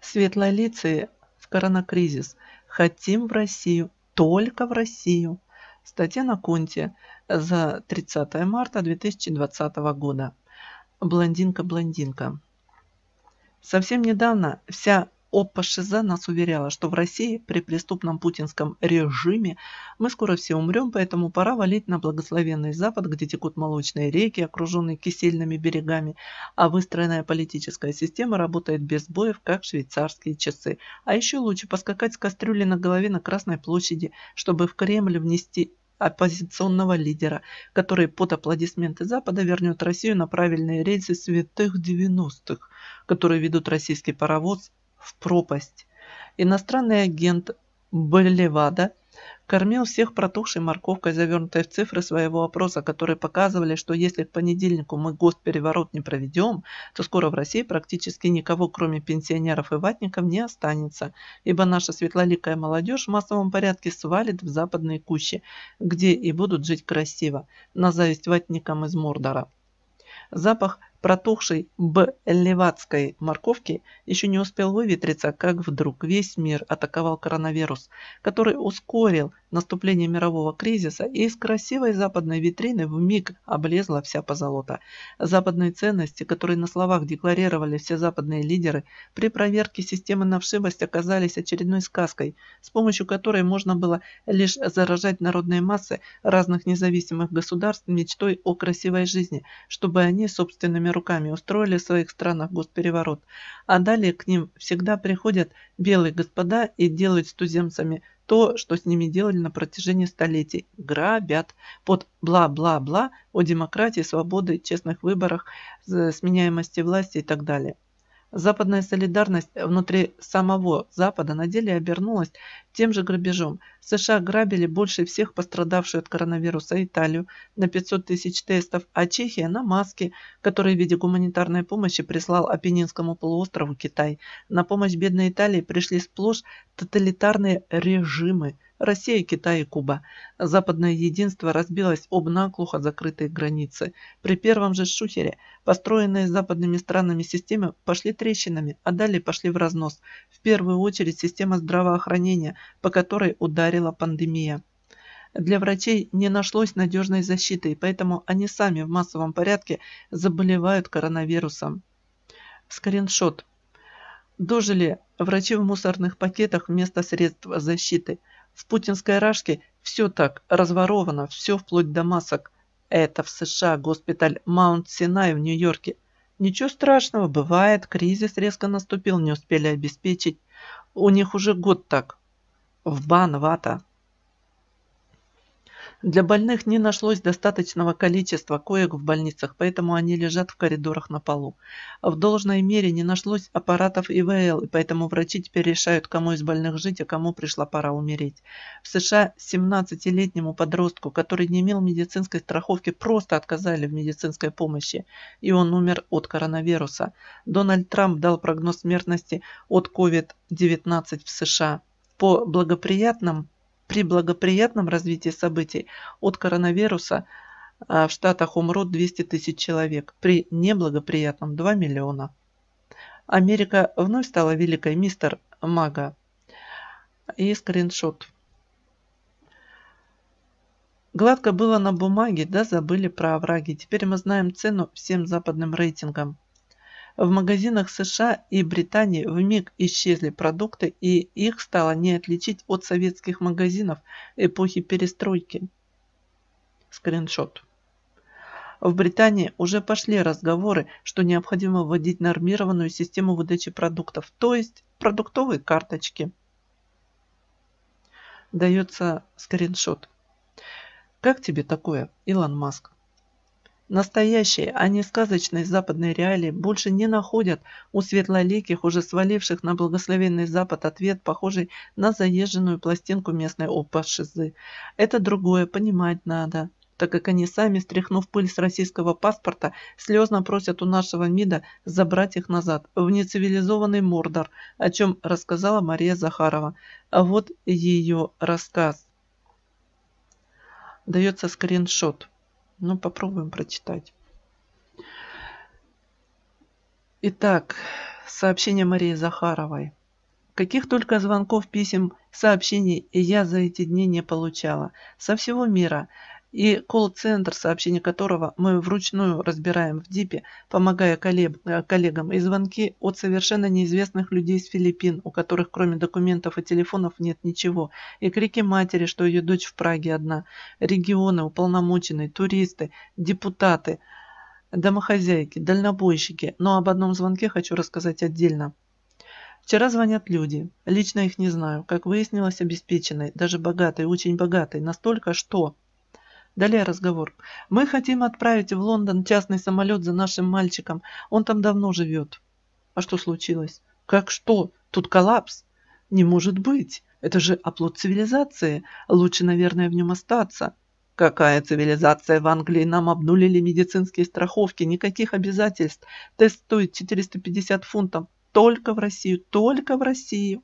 Светлолицые в коронакризис. Хотим в Россию, только в Россию. Статья на Кунте за 30 марта 2020 года. Блондинка-блондинка. Совсем недавно вся Оппа Шиза нас уверяла, что в России при преступном путинском режиме мы скоро все умрем, поэтому пора валить на благословенный Запад, где текут молочные реки, окруженные кисельными берегами, а выстроенная политическая система работает без боев, как швейцарские часы. А еще лучше поскакать с кастрюли на голове на Красной площади, чтобы в Кремль внести оппозиционного лидера, который под аплодисменты Запада вернет Россию на правильные рельсы святых 90-х, которые ведут российский паровоз в пропасть. Иностранный агент Болевада кормил всех протухшей морковкой, завернутой в цифры своего опроса, которые показывали, что если к понедельнику мы госпереворот не проведем, то скоро в России практически никого, кроме пенсионеров и ватников, не останется, ибо наша светлоликая молодежь в массовом порядке свалит в западные кущи, где и будут жить красиво, на зависть ватникам из Мордора. Запах протухшей б-левацкой морковки еще не успел выветриться, как вдруг весь мир атаковал коронавирус, который ускорил наступления мирового кризиса, и из красивой западной витрины в миг облезла вся позолота. Западные ценности, которые на словах декларировали все западные лидеры, при проверке системы на вшивость оказались очередной сказкой, с помощью которой можно было лишь заражать народные массы разных независимых государств мечтой о красивой жизни, чтобы они собственными руками устроили в своих странах госпереворот. А далее к ним всегда приходят белые господа и делают с туземцами то, что с ними делали на протяжении столетий. Грабят под бла-бла-бла о демократии, свободе, честных выборах, сменяемости власти и так далее. Западная солидарность внутри самого Запада на деле обернулась тем же грабежом США грабили больше всех пострадавшую от коронавируса Италию на 500 тысяч тестов, а Чехия на маски, которые в виде гуманитарной помощи прислал Апеннинскому полуострову Китай. На помощь бедной Италии пришли сплошь тоталитарные режимы – Россия, Китай и Куба. Западное единство разбилось об наглухо закрытые границы. При первом же шухере построенные западными странами системы пошли трещинами, а далее пошли в разнос. В первую очередь система здравоохранения, по которой ударила пандемия. Для врачей не нашлось надежной защиты, и поэтому они сами в массовом порядке заболевают коронавирусом. Скриншот. Дожили врачи в мусорных пакетах вместо средств защиты. В путинской рашке все так, разворовано, все вплоть до масок. Это в США, госпиталь Маунт-Синай в Нью-Йорке. Ничего страшного, бывает, кризис резко наступил, не успели обеспечить. У них уже год так. В Банвата. Для больных не нашлось достаточного количества коек в больницах, поэтому они лежат в коридорах на полу. В должной мере не нашлось аппаратов ИВЛ, и поэтому врачи теперь решают, кому из больных жить, а кому пришла пора умереть. В США 17-летнему подростку, который не имел медицинской страховки, просто отказали в медицинской помощи, и он умер от коронавируса. Дональд Трамп дал прогноз смертности от COVID-19 в США по благоприятным, при благоприятном развитии событий от коронавируса а, в Штатах умрут 200 тысяч человек, при неблагоприятном 2 миллиона. Америка вновь стала великой мистер Мага. И скриншот. Гладко было на бумаге, да забыли про овраги. Теперь мы знаем цену всем западным рейтингам. В магазинах США и Британии в миг исчезли продукты, и их стало не отличить от советских магазинов эпохи перестройки. Скриншот. В Британии уже пошли разговоры, что необходимо вводить нормированную систему выдачи продуктов, то есть продуктовые карточки. Дается скриншот. Как тебе такое, Илон Маск? Настоящие, а не сказочные западные реалии больше не находят у светлоликих, уже сваливших на благословенный Запад ответ, похожий на заезженную пластинку местной опашизы. Это другое, понимать надо так как они сами, стряхнув пыль с российского паспорта, слезно просят у нашего МИДа забрать их назад, в нецивилизованный Мордор, о чем рассказала Мария Захарова. А вот ее рассказ. Дается скриншот. Ну, попробуем прочитать. Итак, сообщение Марии Захаровой. Каких только звонков, писем, сообщений я за эти дни не получала. Со всего мира и колл-центр, сообщение которого мы вручную разбираем в ДИПе, помогая коллег, э, коллегам, и звонки от совершенно неизвестных людей из Филиппин, у которых кроме документов и телефонов нет ничего, и крики матери, что ее дочь в Праге одна, регионы, уполномоченные, туристы, депутаты, домохозяйки, дальнобойщики, но об одном звонке хочу рассказать отдельно. Вчера звонят люди. Лично их не знаю. Как выяснилось, обеспеченный, даже богатый, очень богатый. Настолько, что Далее разговор. Мы хотим отправить в Лондон частный самолет за нашим мальчиком. Он там давно живет. А что случилось? Как что? Тут коллапс? Не может быть. Это же оплот цивилизации. Лучше, наверное, в нем остаться. Какая цивилизация в Англии? Нам обнулили медицинские страховки, никаких обязательств. Тест стоит 450 фунтов. Только в Россию, только в Россию.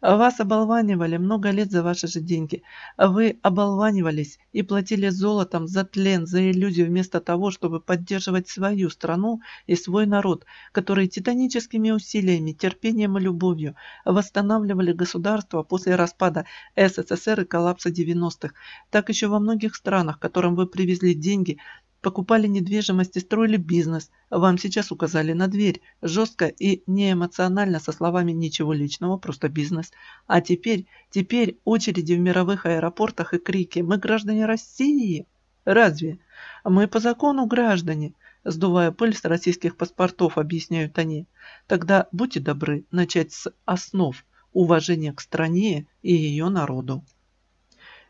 Вас оболванивали много лет за ваши же деньги. Вы оболванивались и платили золотом за тлен, за иллюзию, вместо того, чтобы поддерживать свою страну и свой народ, который титаническими усилиями, терпением и любовью восстанавливали государство после распада СССР и коллапса 90-х. Так еще во многих странах, которым вы привезли деньги, покупали недвижимость и строили бизнес. Вам сейчас указали на дверь. Жестко и неэмоционально, со словами «ничего личного, просто бизнес». А теперь, теперь очереди в мировых аэропортах и крики «Мы граждане России!» Разве? Мы по закону граждане, сдувая пыль с российских паспортов, объясняют они. Тогда будьте добры начать с основ уважения к стране и ее народу.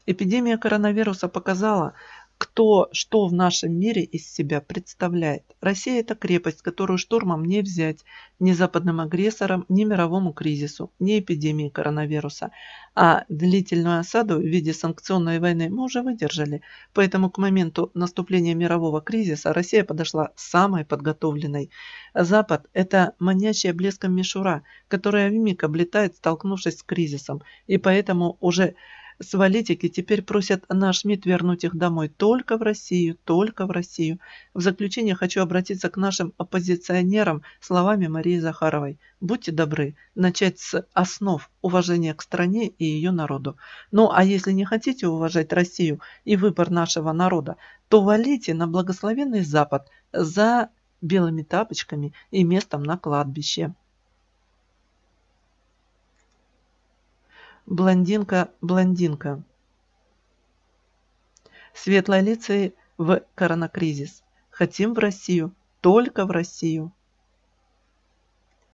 Эпидемия коронавируса показала, кто что в нашем мире из себя представляет. Россия – это крепость, которую штурмом не взять ни западным агрессорам, ни мировому кризису, ни эпидемии коронавируса. А длительную осаду в виде санкционной войны мы уже выдержали, поэтому к моменту наступления мирового кризиса Россия подошла самой подготовленной. Запад – это манящая блеском мишура, которая вмиг облетает, столкнувшись с кризисом, и поэтому уже Свалитики теперь просят наш МИД вернуть их домой только в Россию, только в Россию. В заключение хочу обратиться к нашим оппозиционерам словами Марии Захаровой. Будьте добры, начать с основ уважения к стране и ее народу. Ну а если не хотите уважать Россию и выбор нашего народа, то валите на благословенный Запад за белыми тапочками и местом на кладбище. блондинка, блондинка. Светлолицые в коронакризис. Хотим в Россию, только в Россию.